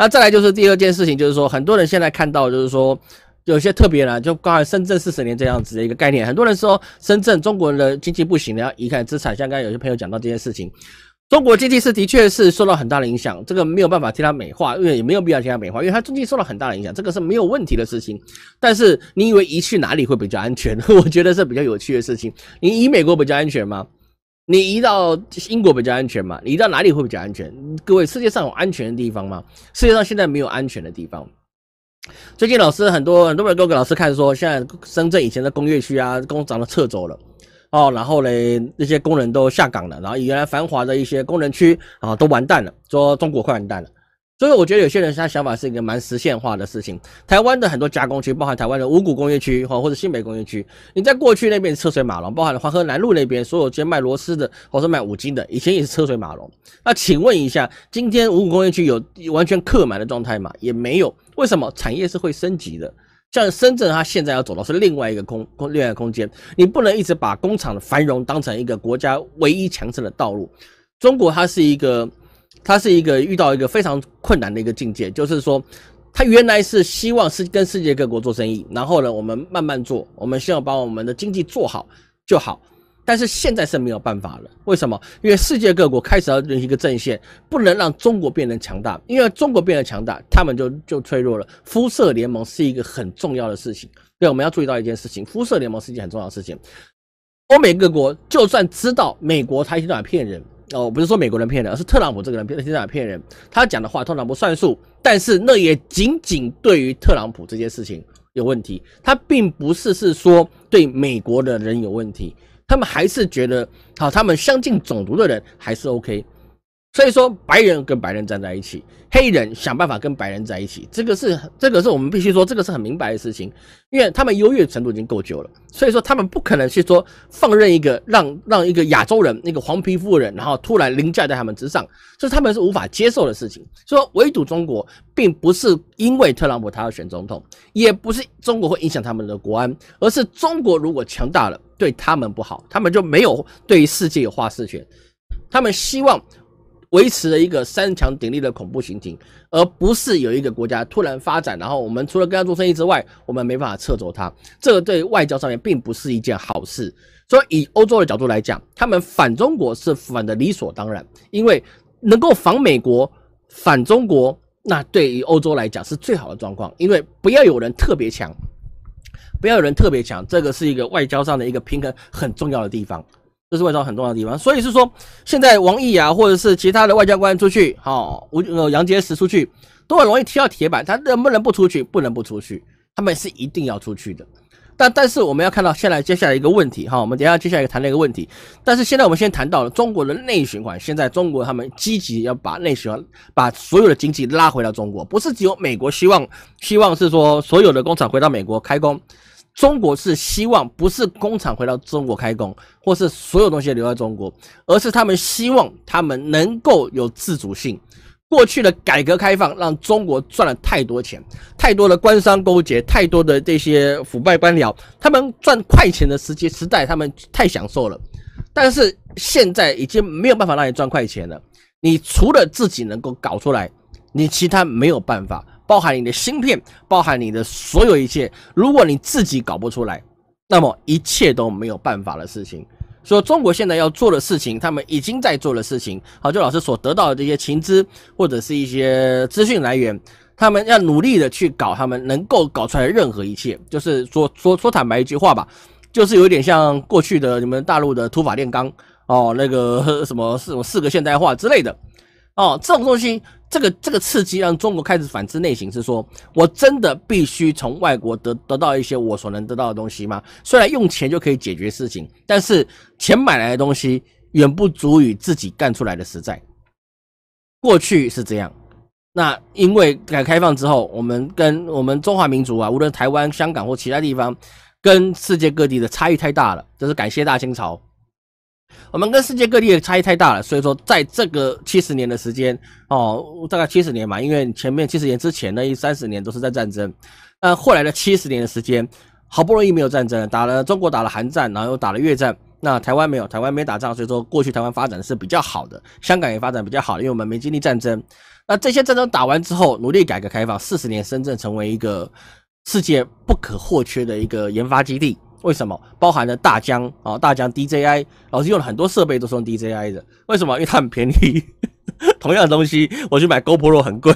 那再来就是第二件事情，就是说，很多人现在看到，就是说，有些特别呢，就刚才深圳四十年这样子的一个概念，很多人说深圳中国人的经济不行了。移开资产，像刚才有些朋友讲到这件事情，中国经济是的确是受到很大的影响，这个没有办法替他美化，因为也没有必要替他美化，因为他经济受到很大的影响，这个是没有问题的事情。但是你以为移去哪里会比较安全？我觉得是比较有趣的事情。你移美国比较安全吗？你移到英国比较安全嘛？你移到哪里会比较安全？各位，世界上有安全的地方吗？世界上现在没有安全的地方。最近老师很多很多朋友都给老师看说，现在深圳以前的工业区啊，工厂都撤走了，哦，然后嘞，那些工人都下岗了，然后原来繁华的一些工人区啊，都完蛋了，说中国快完蛋了。所以我觉得有些人他想法是一个蛮实现化的事情。台湾的很多加工区，包含台湾的五谷工业区哈，或者新北工业区，你在过去那边车水马龙，包含了黄河南路那边所有些卖螺丝的，或是卖五金的，以前也是车水马龙。那请问一下，今天五谷工业区有完全客满的状态吗？也没有。为什么？产业是会升级的。像深圳，它现在要走到是另外一个空空，另外空间。你不能一直把工厂的繁荣当成一个国家唯一强盛的道路。中国它是一个。它是一个遇到一个非常困难的一个境界，就是说，它原来是希望是跟世界各国做生意，然后呢，我们慢慢做，我们希望把我们的经济做好就好。但是现在是没有办法了，为什么？因为世界各国开始要一个阵线，不能让中国变得强大，因为中国变得强大，他们就就脆弱了。肤色联盟是一个很重要的事情，对，我们要注意到一件事情，肤色联盟是一件很重要的事情。欧美各国就算知道美国他一直在骗人。哦，不是说美国人骗人，而是特朗普这个人现在骗人。他讲的话通常不算数，但是那也仅仅对于特朗普这件事情有问题。他并不是是说对美国的人有问题，他们还是觉得好，他们相信种族的人还是 OK。所以说，白人跟白人站在一起，黑人想办法跟白人在一起，这个是这个是我们必须说，这个是很明白的事情，因为他们优越程度已经够久了，所以说他们不可能去说放任一个让让一个亚洲人，那个黄皮肤的人，然后突然凌驾在他们之上，这是他们是无法接受的事情。说围堵中国，并不是因为特朗普他要选总统，也不是中国会影响他们的国安，而是中国如果强大了，对他们不好，他们就没有对世界有话事权，他们希望。维持了一个三强鼎立的恐怖行径，而不是有一个国家突然发展，然后我们除了跟他做生意之外，我们没办法撤走他。这个对外交上面并不是一件好事。所以以欧洲的角度来讲，他们反中国是反的理所当然，因为能够反美国、反中国，那对于欧洲来讲是最好的状况。因为不要有人特别强，不要有人特别强，这个是一个外交上的一个平衡很重要的地方。这是外交很重要的地方，所以是说，现在王毅啊，或者是其他的外交官出去，哈，吴呃杨洁篪出去，都很容易踢到铁板。他能不能不出去？不能不出去，他们是一定要出去的。但但是我们要看到现在接下来一个问题，哈，我们等下接下来谈了一个问题。但是现在我们先谈到了中国的内循环，现在中国他们积极要把内循环，把所有的经济拉回到中国，不是只有美国希望，希望是说所有的工厂回到美国开工。中国是希望不是工厂回到中国开工，或是所有东西留在中国，而是他们希望他们能够有自主性。过去的改革开放让中国赚了太多钱，太多的官商勾结，太多的这些腐败官僚，他们赚快钱的时期时代，他们太享受了。但是现在已经没有办法让你赚快钱了，你除了自己能够搞出来，你其他没有办法。包含你的芯片，包含你的所有一切。如果你自己搞不出来，那么一切都没有办法的事情。所以，中国现在要做的事情，他们已经在做的事情。好，就老师所得到的这些情资，或者是一些资讯来源，他们要努力的去搞，他们能够搞出来任何一切。就是说，说说坦白一句话吧，就是有点像过去的你们大陆的土法炼钢哦，那个什么四四个现代化之类的哦，这种东西。这个这个刺激让中国开始反思内省，是说我真的必须从外国得得到一些我所能得到的东西吗？虽然用钱就可以解决事情，但是钱买来的东西远不足以自己干出来的实在。过去是这样，那因为改革开放之后，我们跟我们中华民族啊，无论台湾、香港或其他地方，跟世界各地的差异太大了，这是感谢大清朝。我们跟世界各地的差异太大了，所以说在这个七十年的时间，哦，大概七十年嘛，因为前面七十年之前那一三十年都是在战争，那后来的七十年的时间，好不容易没有战争，打了中国打了韩战，然后又打了越战，那台湾没有，台湾没打仗，所以说过去台湾发展是比较好的，香港也发展比较好的，因为我们没经历战争，那这些战争打完之后，努力改革开放四十年，深圳成为一个世界不可或缺的一个研发基地。为什么包含了大疆啊？大疆 DJI 老师用了很多设备都是用 DJI 的，为什么？因为它很便宜。同样的东西我去买 GoPro 很贵，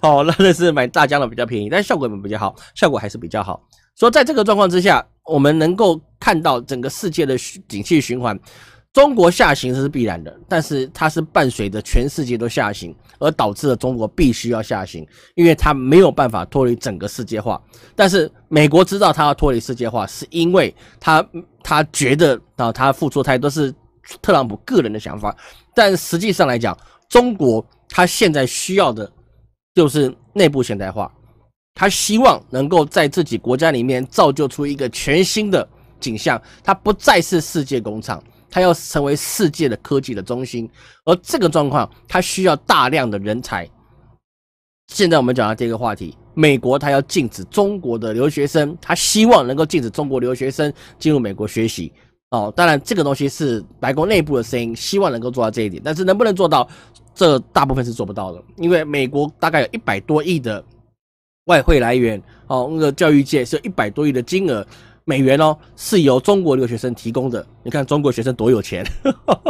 哦，那那是买大疆的比较便宜，但是效果比较好，效果还是比较好。说在这个状况之下，我们能够看到整个世界的景气循环。中国下行是必然的，但是它是伴随着全世界都下行，而导致了中国必须要下行，因为它没有办法脱离整个世界化。但是美国知道它要脱离世界化，是因为它它觉得啊，它付出太多是特朗普个人的想法，但实际上来讲，中国它现在需要的，就是内部现代化，它希望能够在自己国家里面造就出一个全新的景象，它不再是世界工厂。它要成为世界的科技的中心，而这个状况它需要大量的人才。现在我们讲到第一个话题，美国它要禁止中国的留学生，它希望能够禁止中国留学生进入美国学习。哦，当然这个东西是白宫内部的声音，希望能够做到这一点，但是能不能做到，这大部分是做不到的，因为美国大概有一百多亿的外汇来源，哦，那个教育界是有一百多亿的金额。美元哦，是由中国留学生提供的。你看中国学生多有钱，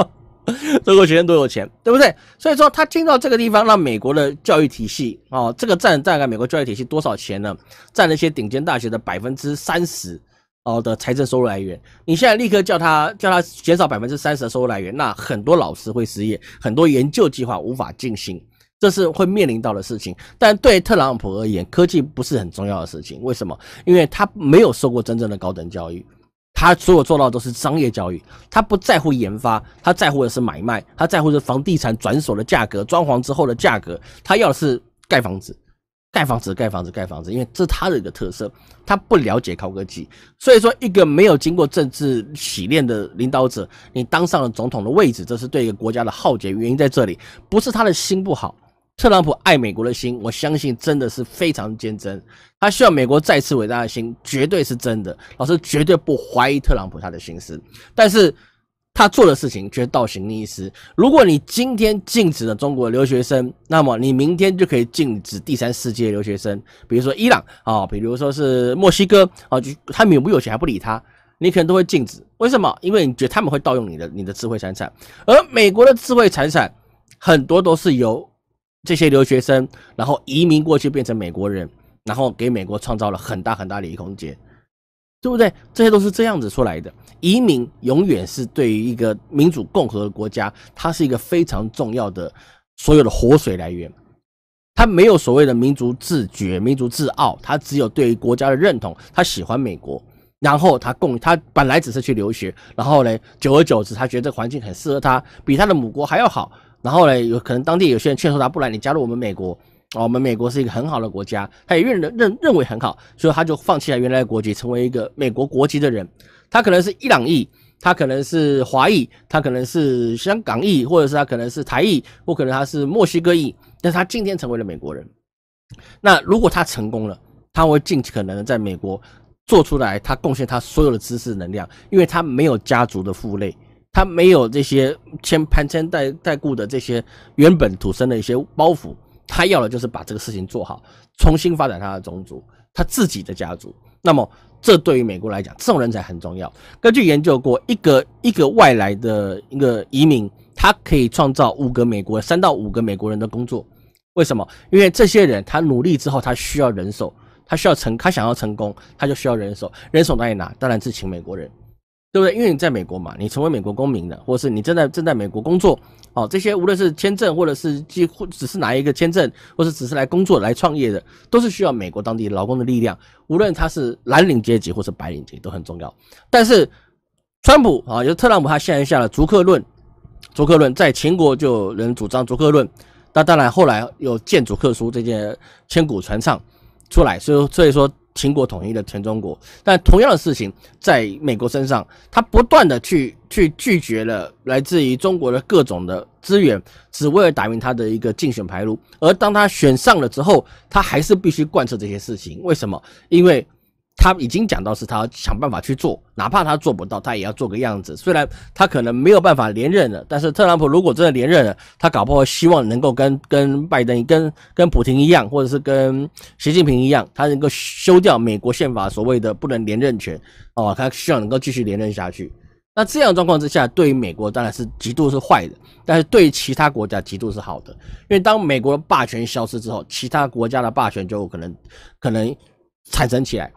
中国学生多有钱，对不对？所以说他进到这个地方，让美国的教育体系啊，这个占大概美国教育体系多少钱呢？占了一些顶尖大学的百分之三十哦的财政收入来源。你现在立刻叫他叫他减少百分之三十的收入来源，那很多老师会失业，很多研究计划无法进行。这是会面临到的事情，但对特朗普而言，科技不是很重要的事情。为什么？因为他没有受过真正的高等教育，他所有做到都是商业教育，他不在乎研发，他在乎的是买卖，他在乎是房地产转手的价格、装潢之后的价格，他要的是盖房子，盖房子，盖房子，盖房子，因为这是他的一个特色，他不了解高科技。所以说，一个没有经过政治洗练的领导者，你当上了总统的位置，这是对一个国家的浩劫。原因在这里，不是他的心不好。特朗普爱美国的心，我相信真的是非常坚贞。他希望美国再次伟大的心，绝对是真的。老师绝对不怀疑特朗普他的心思，但是他做的事情却倒行逆施。如果你今天禁止了中国留学生，那么你明天就可以禁止第三世界留学生，比如说伊朗啊，比如说是墨西哥啊，就他名不有钱还不理他，你可能都会禁止。为什么？因为你觉得他们会盗用你的你的智慧财产，而美国的智慧财产很多都是由。这些留学生，然后移民过去变成美国人，然后给美国创造了很大很大的利益空间，对不对？这些都是这样子出来的。移民永远是对于一个民主共和国家，它是一个非常重要的所有的活水来源。他没有所谓的民族自觉、民族自傲，他只有对于国家的认同，他喜欢美国。然后他共，他本来只是去留学，然后呢，久而久之，他觉得环境很适合他，比他的母国还要好。然后呢，有可能当地有些人劝说他，不然你加入我们美国，我们美国是一个很好的国家，他也认认认为很好，所以他就放弃了原来的国籍，成为一个美国国籍的人。他可能是伊朗裔，他可能是华裔，他可能是香港裔，或者是他可能是台裔，或可能他是墨西哥裔，但他今天成为了美国人。那如果他成功了，他会尽可能的在美国做出来，他贡献他所有的知识能量，因为他没有家族的负累。他没有这些牵盘牵带带顾的这些原本土生的一些包袱，他要的就是把这个事情做好，重新发展他的种族，他自己的家族。那么，这对于美国来讲，这种人才很重要。根据研究过，一个一个外来的一个移民，他可以创造五个美国三到五个美国人的工作。为什么？因为这些人他努力之后，他需要人手，他需要成，他想要成功，他就需要人手。人手哪里拿？当然是请美国人。对不对？因为你在美国嘛，你成为美国公民的，或者是你正在正在美国工作，哦，这些无论是签证，或者是几乎只是拿一个签证，或是只是来工作、来创业的，都是需要美国当地劳工的力量。无论他是蓝领阶级，或是白领阶级，都很重要。但是，川普啊，有特朗普他现在下了逐客论，逐客论在秦国就人主张逐客论，那当然后来有《建逐客书》这件千古传唱出来，所以所以说。秦国统一了全中国，但同样的事情在美国身上，他不断的去去拒绝了来自于中国的各种的资源，只为了打赢他的一个竞选牌路。而当他选上了之后，他还是必须贯彻这些事情。为什么？因为。他已经讲到是他想办法去做，哪怕他做不到，他也要做个样子。虽然他可能没有办法连任了，但是特朗普如果真的连任了，他搞不好希望能够跟跟拜登、跟跟普京一样，或者是跟习近平一样，他能够修掉美国宪法所谓的不能连任权。哦，他希望能够继续连任下去。那这样状况之下，对于美国当然是极度是坏的，但是对其他国家极度是好的，因为当美国霸权消失之后，其他国家的霸权就可能可能产生起来。